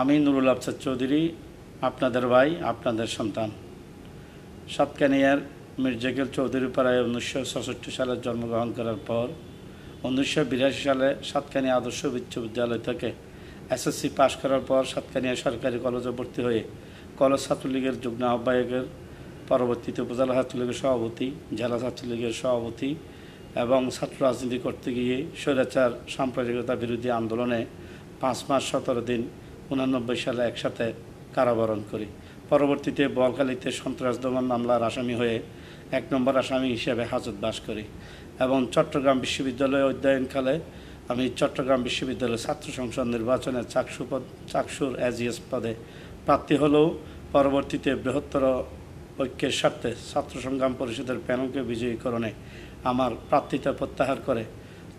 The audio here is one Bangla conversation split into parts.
আমি নুরুল আফসাদ চৌধুরী আপনাদের ভাই আপনাদের সন্তান সাতকানিয়ার মির্জাকেল চৌধুরী পাড়ায় উনিশশো ছষট্টি সালে জন্মগ্রহণ করার পর উনিশশো বিরাশি সালে সাতকানিয়া আদর্শ বিশ্ববিদ্যালয় থেকে এসএসসি পাশ করার পর সাতকানিয়া সরকারি কলেজে ভর্তি হয়ে কলেজ ছাত্রলীগের যুগ্ম আহ্বায়কের পরবর্তীতে উপজেলা ছাত্রলীগের সভাপতি জেলা ছাত্রলীগের সভাপতি এবং ছাত্র রাজনীতি করতে গিয়ে স্বৈরাচার সাম্প্রদায়িকতা বিরোধী আন্দোলনে পাঁচ মাস সতেরো দিন উনানব্বই সালে একসাথে কারাবরণ করি পরবর্তীতে বলকালিতে সন্ত্রাস দমন মামলার আসামি হয়ে এক নম্বর আসামি হিসেবে হাজত বাস করি এবং চট্টগ্রাম বিশ্ববিদ্যালয়ে অধ্যয়নকালে আমি চট্টগ্রাম বিশ্ববিদ্যালয়ের ছাত্র সংসদ নির্বাচনে চাকসু পদ চাকসুর এজিএস পদে প্রার্থী হলেও পরবর্তীতে বৃহত্তর ঐক্যের স্বার্থে ছাত্র সংগ্রাম পরিষদের প্যানেলকে বিজয়ীকরণে আমার প্রার্থিতা প্রত্যাহার করে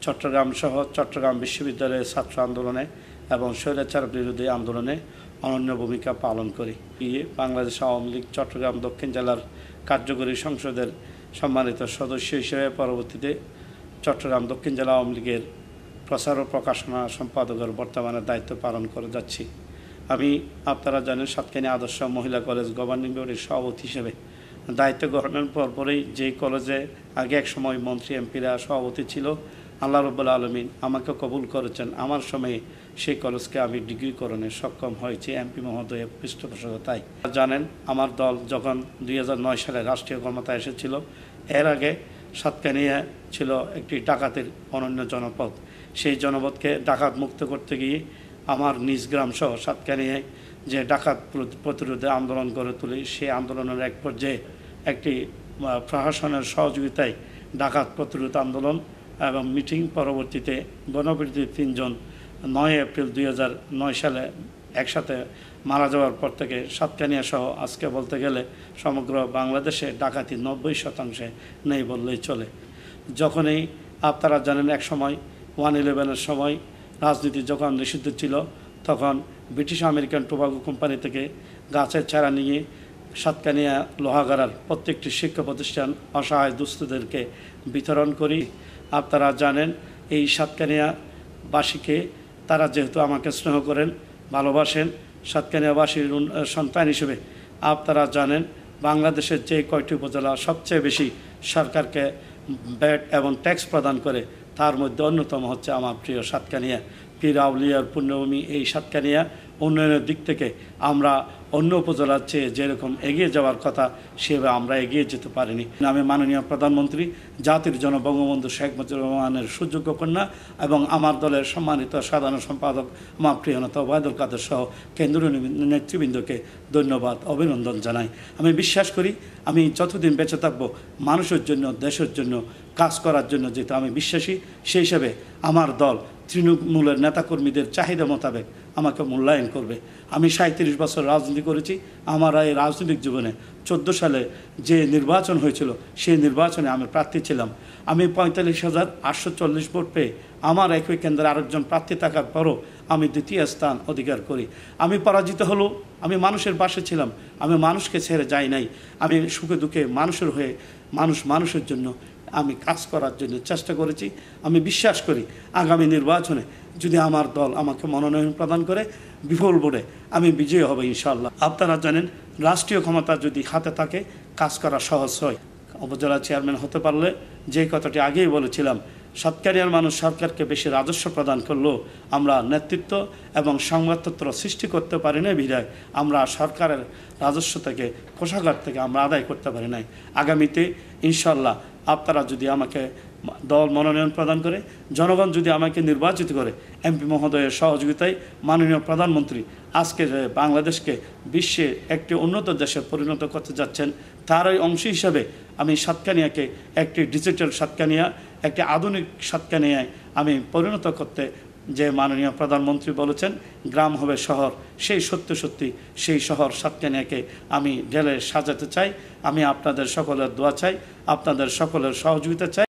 চট্টগ্রাম সহ চট্টগ্রাম বিশ্ববিদ্যালয়ের ছাত্র আন্দোলনে এবং স্বৈরাচার বিরোধী আন্দোলনে অনন্য ভূমিকা পালন করি ইয়ে বাংলাদেশ আওয়ামী লীগ চট্টগ্রাম দক্ষিণ জেলার কার্যকরী সংসদের সম্মানিত সদস্য হিসেবে পরবর্তীতে চট্টগ্রাম দক্ষিণ জেলা আওয়ামী লীগের প্রচার ও প্রকাশনা সম্পাদকের বর্তমানে দায়িত্ব পালন করে যাচ্ছি আমি আপনারা জানেন সাতকানি আদর্শ মহিলা কলেজ গভর্নিং বডির সভাপতি হিসেবে দায়িত্ব গ্রহণের পরপরই যেই কলেজে আগে এক সময় মন্ত্রী এমপিরা সভাপতি ছিল আল্লাহ রব্বুল আলমিন আমাকে কবুল করেছেন আমার সময়ে সেই কলেজকে আমি ডিগ্রিকরণে সক্ষম হয়েছি এমপি মহোদয়ের পৃষ্ঠপোষকতায় জানেন আমার দল যখন দুই সালে রাষ্ট্রীয় ক্ষমতা এসেছিল এর আগে সাতকানিয়া ছিল একটি ডাকাতের অনন্য জনপদ সেই জনপদকে ডাকাত মুক্ত করতে গিয়ে আমার নিজ গ্রাম সহ সাতকানিয়ায় যে ডাকাত প্রতিরোধে আন্দোলন গড়ে তুলি সেই আন্দোলনের এক পর্যায়ে একটি প্রশাসনের সহযোগিতায় ডাকাত প্রতিরোধ আন্দোলন এবং মিটিং পরবর্তীতে গণপ্রীতির তিনজন নয় এপ্রিল দুই সালে একসাথে মারা যাওয়ার পর থেকে সাতকানিয়া সহ আজকে বলতে গেলে সমগ্র বাংলাদেশে ডাকাতি নব্বই শতাংশে নেই বললেই চলে যখনই আপনারা জানেন এক সময় ওয়ান ইলেভেনের সময় রাজনীতি যখন নিষিদ্ধ ছিল তখন ব্রিটিশ আমেরিকান টোবাকো কোম্পানি থেকে গাছের চারা নিয়ে সাতকানিয়া লোহাগাড়ার প্রত্যেকটি শিক্ষা প্রতিষ্ঠান অসহায় দুস্থদেরকে বিতরণ করি আপনারা জানেন এই সাতকানিয়াবাসীকে তারা যেহেতু আমাকে স্নেহ করেন ভালোবাসেন সাতকানিয়াবাসীর সন্তান হিসেবে আপনারা জানেন বাংলাদেশের যে কয়টি উপজেলা সবচেয়ে বেশি সরকারকে ব্যাট এবং ট্যাক্স প্রদান করে তার মধ্যে অন্যতম হচ্ছে আমার প্রিয় সাতকানিয়া পীর আউলিয়ার পুণ্যভূমি এই সাতকানিয়া উন্নয়নের দিক থেকে আমরা অন্য উপজেলার চেয়ে যেরকম এগিয়ে যাওয়ার কথা সেভাবে আমরা এগিয়ে যেতে পারিনি আমি মাননীয় প্রধানমন্ত্রী জাতির জন বঙ্গবন্ধু শেখ মুজিবুর রহমানের সুযোগ্য কন্যা এবং আমার দলের সম্মানিত সাধারণ সম্পাদক আমার প্রিয়নতা ওবায়দুল কাদের সহ কেন্দ্রীয় নেতৃবৃন্দকে ধন্যবাদ অভিনন্দন জানাই আমি বিশ্বাস করি আমি যতদিন বেঁচে থাকব মানুষের জন্য দেশের জন্য কাজ করার জন্য যেহেতু আমি বিশ্বাসী সেই হিসাবে আমার দল তৃণমূলের নেতাকর্মীদের চাহিদা মোতাবেক আমাকে মূল্যায়ন করবে আমি সাঁত্রিশ বছর রাজনীতি করেছি আমার এই রাজনৈতিক জীবনে চোদ্দো সালে যে নির্বাচন হয়েছিল সেই নির্বাচনে আমি প্রার্থী ছিলাম আমি পঁয়তাল্লিশ হাজার আটশো চল্লিশ ভোট পেয়ে আমার একই কেন্দ্রে আরেকজন প্রার্থী থাকার পরও আমি দ্বিতীয় স্থান অধিকার করি আমি পরাজিত হলো আমি মানুষের পাশে ছিলাম আমি মানুষকে ছেড়ে যাই নাই আমি সুখে দুঃখে মানুষের হয়ে মানুষ মানুষের জন্য আমি কাজ করার জন্য চেষ্টা করেছি আমি বিশ্বাস করি আগামী নির্বাচনে যদি আমার দল আমাকে মনোনয়ন প্রদান করে বিফল বোর্ডে আমি বিজয়ী হব ইনশাল্লাহ আপনারা জানেন রাষ্ট্রীয় ক্ষমতা যদি হাতে থাকে কাজ করা সহজ হয় উপজেলা চেয়ারম্যান হতে পারলে যে কথাটি আগেই বলেছিলাম সৎকারিয়ার মানুষ সরকারকে বেশি রাজস্ব প্রদান করলেও আমরা নেতৃত্ব এবং সংবাদতত্ত্ব সৃষ্টি করতে পারি না বিধায় আমরা সরকারের রাজস্ব থেকে কোষাগার থেকে আমরা আদায় করতে পারি নাই আগামীতে ইনশাল্লাহ আপনারা যদি আমাকে দল মনোনয়ন প্রদান করে জনগণ যদি আমাকে নির্বাচিত করে এমপি মহোদয়ের সহযোগিতায় মাননীয় প্রধানমন্ত্রী আজকে বাংলাদেশকে বিশ্বে একটি উন্নত দেশে পরিণত করতে যাচ্ছেন তারই অংশ হিসাবে আমি সাতকানিয়াকে একটি ডিজিটাল সাতকানিয়া একটি আধুনিক সাতকানিয়ায় আমি পরিণত করতে যে মাননীয় প্রধানমন্ত্রী বলেছেন গ্রাম হবে শহর সেই সত্য সত্যি সেই শহর সাতকানিয়াকে আমি ঢেলে সাজাতে চাই আমি আপনাদের সকলের দোয়া চাই আপনাদের সকলের সহযোগিতা চাই